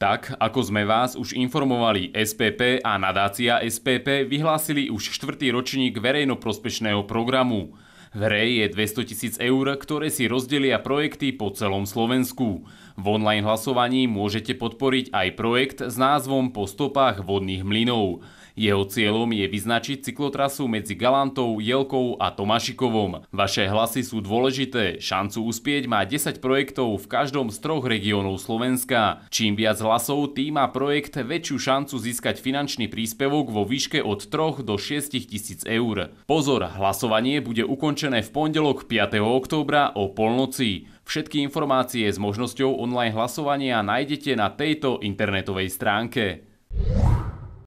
Tak, ako sme vás už informovali, SPP a nadácia SPP vyhlásili už štvrtý ročník verejnoprospešného programu – v hre je 200 tisíc eur, ktoré si rozdelia projekty po celom Slovensku. V online hlasovaní môžete podporiť aj projekt s názvom Po stopách vodných mlynov. Jeho cieľom je vyznačiť cyklotrasu medzi Galantou, Jelkou a Tomašikovom. Vaše hlasy sú dôležité. Šancu uspieť má 10 projektov v každom z troch regiónov Slovenska. Čím viac hlasov, tým má projekt väčšiu šancu získať finančný príspevok vo výške od 3 do 6 tisíc eur. Pozor, hlasovanie bude ukončené ukončené v pondelok 5. októbra o polnoci. Všetky informácie s možnosťou online hlasovania nájdete na tejto internetovej stránke.